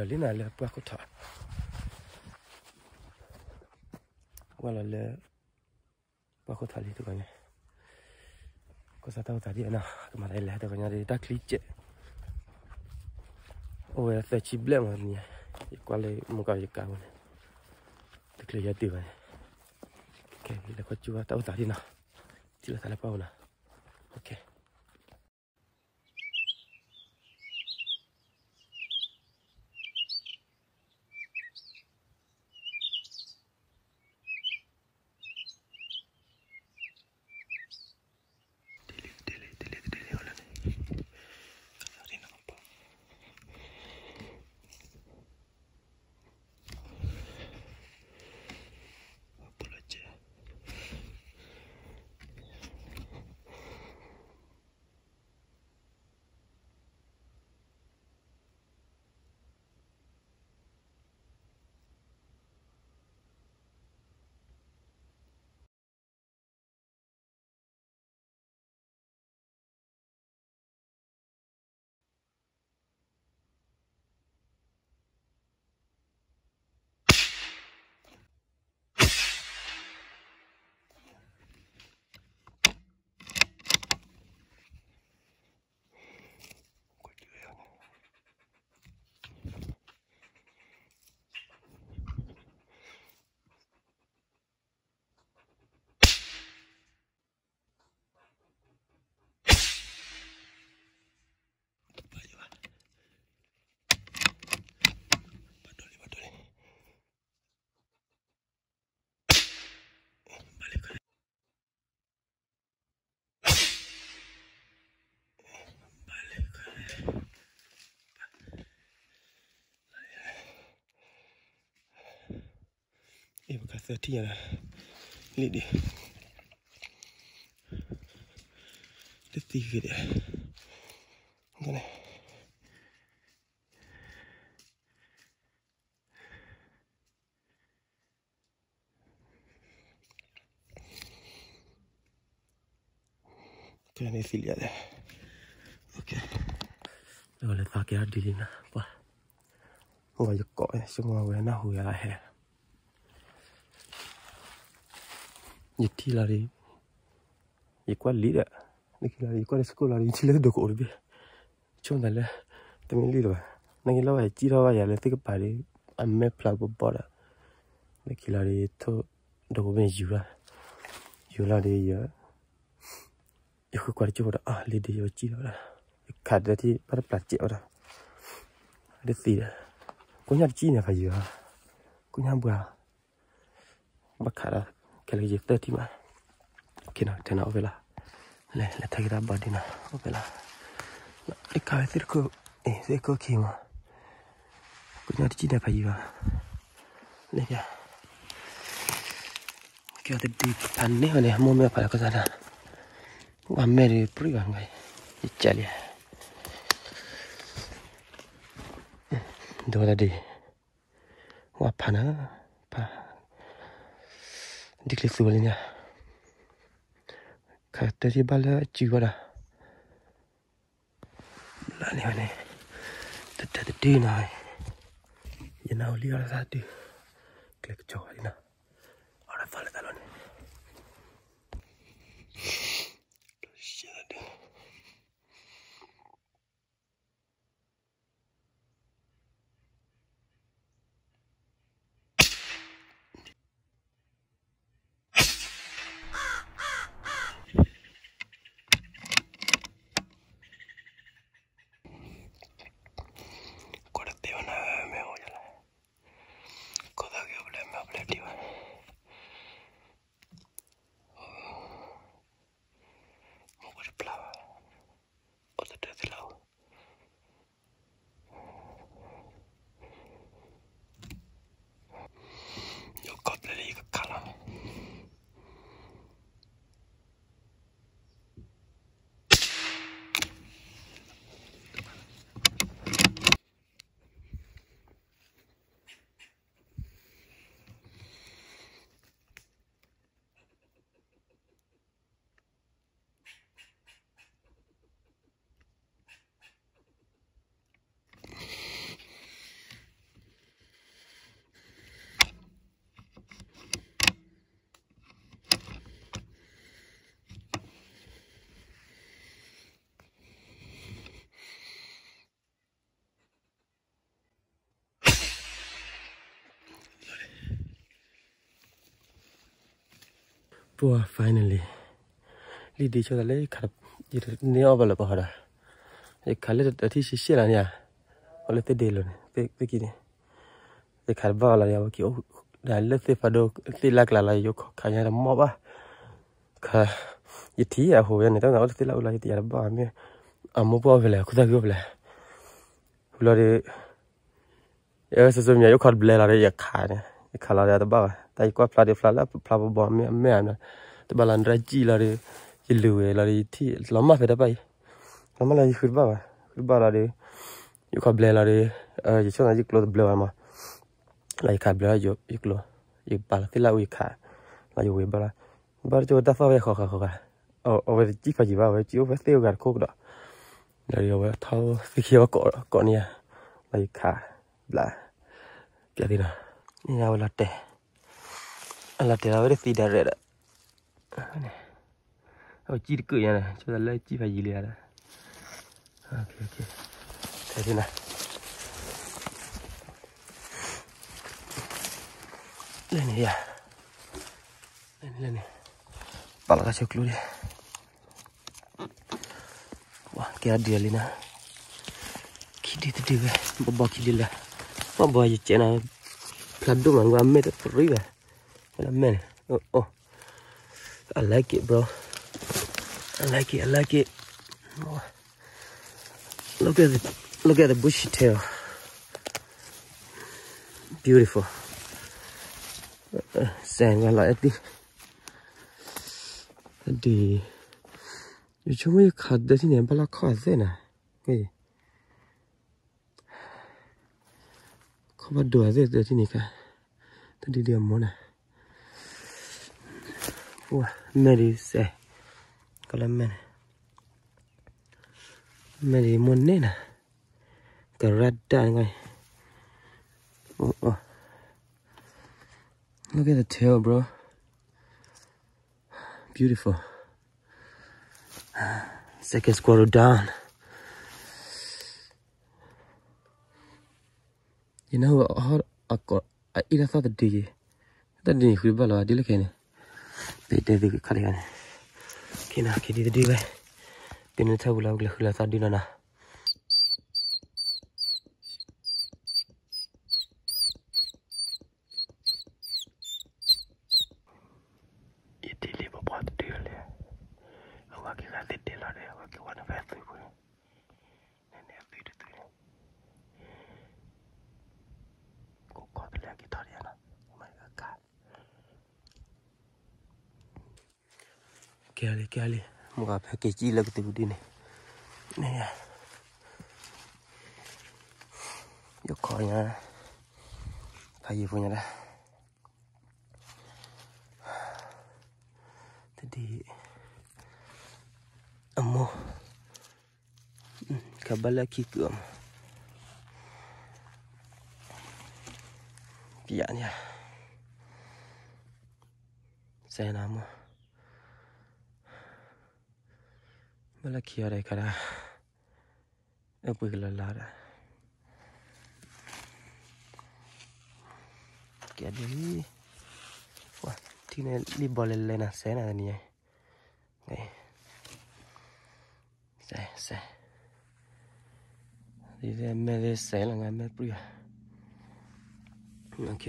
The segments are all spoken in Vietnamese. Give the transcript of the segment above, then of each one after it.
là lý này là qua của thọ qua là lê qua của thọ lý tôi coi nhé có sao tao tao đi nào tôi mà đây là tôi coi nhá đi đắt lý chết ôi là phải chỉ blem mà nhỉ qua lấy một cái gì cả luôn tức là giờ tiêu này ok đi là có chưa tao tao đi nào chỉ là tao là bao nào ok Tati yana liɗe litti gede gane tane filiale ok Rồi là deh. Oke, đi lên nè Và Và wah, cõi kok ya semua nó hujan à Nitilari. Ikwa lira. Nitilari ikwa skolari chile do ko bi. Chondale. Tamin lira. Nangi lawa chira wa yale tik pare. Amme plug bo bora. Nitilari to do ko ben yura. Yura de ya. Ikwa kwar chora ah le de yo chira. Kadda ti para platje ora. De tira. Kunya china ka yura. Kunya bua. Bakara. cái là dịp tới thì mà khi nào thế nào về là lẽ lẽ thay ra bà đi nào về là đi cái thứ cơ ấy thế cơ khi mà cũng nhớ chỉ đẹp gì mà lấy ra cái thứ đi thành này này mua mẹ phải có ra nào và mẹ đi bưởi vàng vậy đi chơi đi đâu ra đi và pan click the volume yeah ka tashi bala chi wala la ni one da da de do na pua finally li đi cho ta lấy khát đi neo vào là bao đó cái khát lấy đã thi xí là nha ở lấy tới đây luôn tới tới kia này cái khát vào là nha kiểu đã lấy tới phải đâu tới lạc là là yêu khai nhà là mò ba khá ít thì à hồi này tao nói tới lâu là ít à, à, là ba mi à mua bao về là cứ ta gấp là rồi thì giờ sẽ dùng nhà yêu khát bê là để khá này khá là để ta ba แต่ก็พลาดพลาแล้วพลาบบอมแม่แม่นะแต่บาลันรจีลาเรยิลูเอลาเรที่ลำมาไปได้ไปลำมาลาขึ้นบ้าขึ้นบ้าลาเรอยู่ขับเบลลาเรเออยู่ช่วงนั้นยุคโลดเบลมาลายขาเบลยู่ยุคโลยุคบาลที่ลาวิขาลาอยู่เวบาลบาร์จูดัฟฟ้าไวขอขอขอขออเอาไปจีฟ้าจีบ้าไว้จีโอาไปเตีโอวกันโคกดอกลาเรเอาไว้เท่าสิเขียวเกาะเกาะเนี่ยลายขาบลาเกี่ยดีนะนี่เอาละเต่ là thì nó được gì đẹp rồi đó này ở chi được cười này cho ta lấy chi phải gì liền đó ok ok thế thì này lên này à lên lên này bảo là các cháu cứu đi wah kira dia lina kidi tu dia babak kidi lah babak je cina Kadung lah, gua ambil tak perlu lah. in a minute. Oh, oh. I like it, bro. I like it. I like it. Oh. Look at the look at the bushy tail. Beautiful. Sang uh, like the the you show me cut that in a black car then. ah, Hey. Cover door that in a car. That did a money. ua mẹ đi xe có lẽ mẹ mẹ đi muốn nè nè à? cả rát đa ngay oh, look at the tail bro beautiful second squirrel down you know how I got I eat I thought the day that day could be a lot of delicate पेटे भी खड़े हैं कि ना कि दीदी भाई तीन छह गुलाब गुलाब साड़ी ना cái chi là cái từ đi này này à vô coi nha thay gì punya dah jadi amo kabala kikum xe nào mà Mala kia đây cả Ở bực là lá đã, Kìa đi Wow, thì này đi bò lên lên à, xé là này Đây Xé, xé đi thế mẹ lê xé là ngay mẹ bụi à, Ok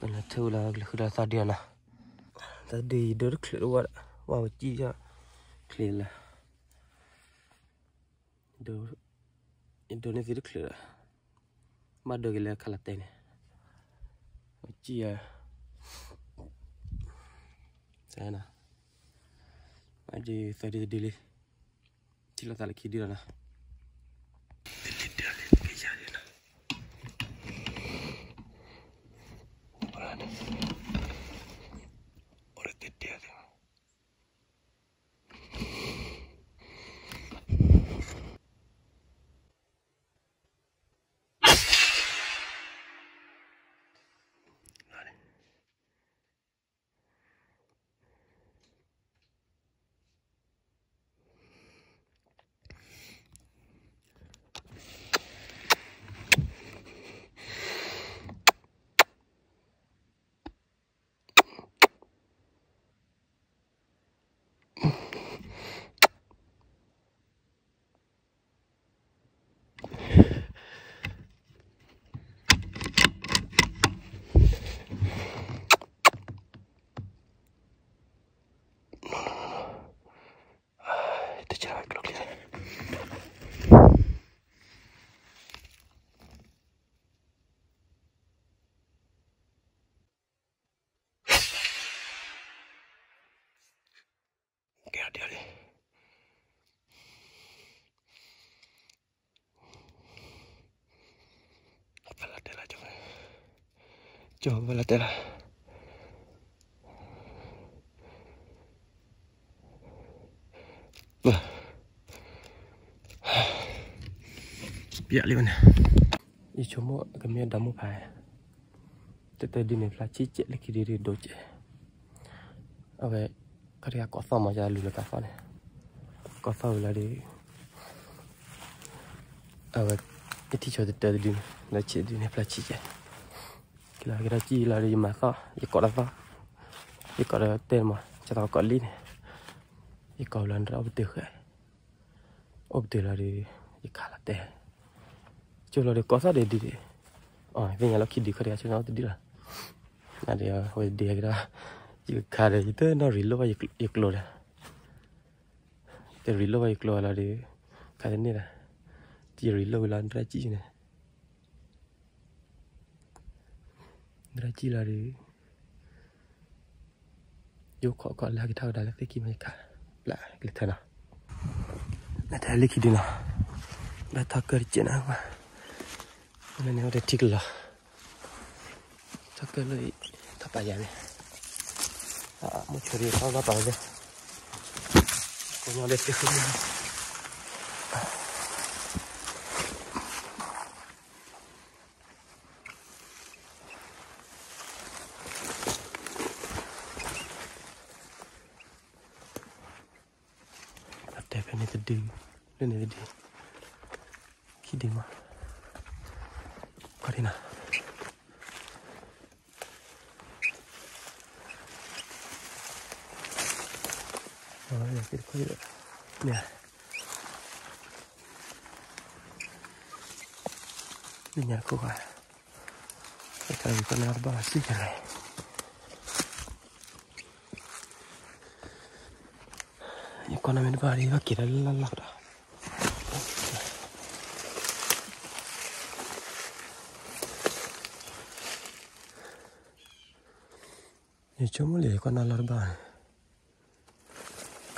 Còn là thư là khứ là ta đi à nè Ta đi đứa rất lửa quá Wow, chi cho à? clear do Indonesia rất clear mà được là khá là tên chỉ à thế nào mà đi phải đi đi chỉ là tại là khi đi rồi nè đi 掉掉嘞。Valatela coba. Coba Valatela. Wah. Biar liwan. phải, cuma kami đi mau pakai. Tetapi di ni pelaci cek lagi diri doce. Okay mà Kariya kofa ma jaa lula kafane. Kofa ula di. ít iti cho đi nó tita di dun. Na chi dun e plachi je. Kila kira chi la di ma tha. Ye kora tha. Ye kora tên mà Cha tao kora lý này Ye kora lan ra obte khe. Obte la di. Ye kala te. Cho la di kofa de di di. Oi, venya lo kidi kariya cho na obte di la. Na di ya, hoi di cái đó giờ khá đấy thế nó rỉ lô vào giật lô ra thế rỉ lô vào giật lô là đi khá thế này là chỉ rỉ lô là ra chi này ra chi là đi, vô khó gọi là cái thao đại là cái kim hay cả là cái thế nào là thế là cái gì nào là thao cơ chế nào mà nên nó để thích là thao cơ lại thao bài này Ah, a mucciolino salvataggio con una vecchia figlia definitely do. Definitely do. di man. Karina. 어, 이렇게 커요. 네. Minha cura. Está aí para nada baixo, galera. E quando a minha barriga vai querer lá lá lá. E chamo lhe quando a larba.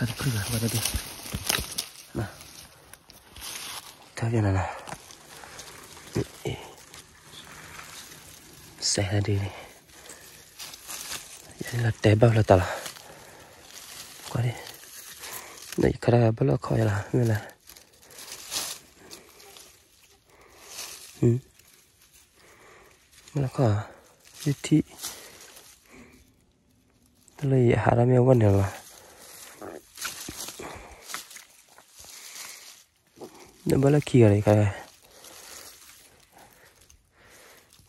đi 다시 풀자 맞아도 하나 자기 하나 xe ra đi đây là té bao là tao là qua đi này cái này bao là khỏi là như là ừ là khỏi đi thị tôi lấy hạ ra mèo quan này là Eh? Ah. Eh, ada bala kiri kayak.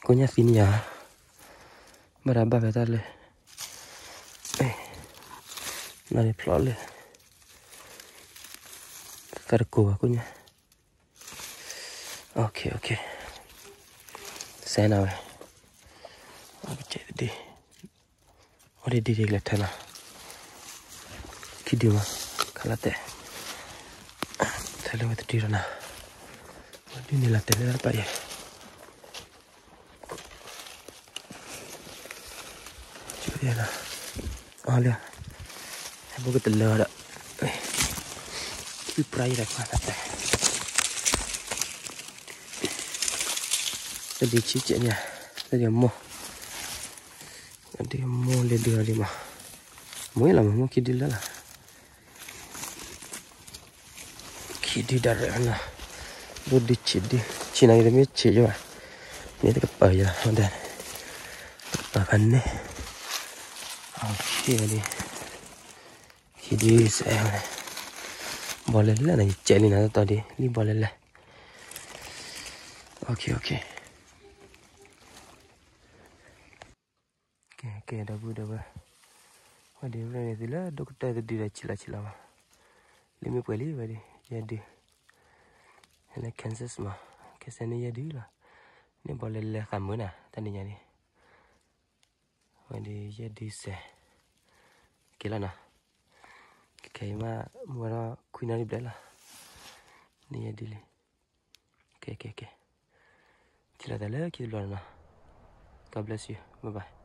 Konya sini ya. Berapa betar le? Eh, nari plol le. aku nya, Oke oh, okay, oke. Okay. Sen av. Oke di. Ore di di letana. Kidiwa kalate tele with Tirana. Quindi nella tele del paese. Ci vediamo. Olha. È un po' che te l'ora. Più praire qua da te. Jadi ciciknya. Jadi mo. Jadi mo le dua lima. Mungkin lah mungkin di lah. ಚಿಡ್ಡಿ ಡರ್ರೆ ಅಣ್ಣ ದುಡ್ಡು ಚಿಡ್ಡಿ ಚೆನ್ನಾಗಿದೆ ಮೇ ಚೇಜುವ ನೀರು ಕಪ್ಪ ಒಂದೇ ಕಪ್ಪ ಬನ್ನೆ ಹೇಳಿ ಇದು ಸೇವನೆ ಬೊಲೆಲ್ಲ ನನಗೆ ಚಲಿ ನಾನು ತೋಡಿ ನೀ ಬೊಲೆಲ್ಲ ಓಕೆ ಓಕೆ ಓಕೆ ಓಕೆ ಡಬ್ಬು ಡಬ್ಬ Wadi, wadi, wadi, wadi, wadi, wadi, wadi, wadi, wadi, wadi, wadi, wadi, wadi, wadi, Yadu Yala kanzesmo Kesa ni yadu la Ni bolele khamona ta ninyari Wa di yadu se Ki lana Kika ima mua ra kuina ribla la Ke ke ke Ti lada ki dhulu God bless you, bye bye